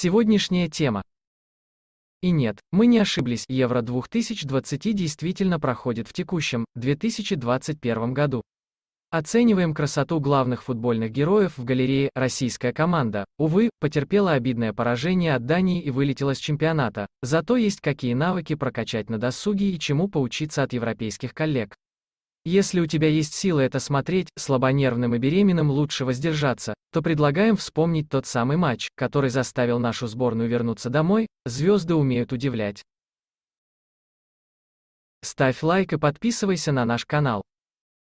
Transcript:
Сегодняшняя тема. И нет, мы не ошиблись, Евро 2020 действительно проходит в текущем, 2021 году. Оцениваем красоту главных футбольных героев в галерее «Российская команда». Увы, потерпела обидное поражение от Дании и вылетела с чемпионата. Зато есть какие навыки прокачать на досуге и чему поучиться от европейских коллег. Если у тебя есть силы это смотреть, слабонервным и беременным лучше воздержаться, то предлагаем вспомнить тот самый матч, который заставил нашу сборную вернуться домой, звезды умеют удивлять. Ставь лайк и подписывайся на наш канал.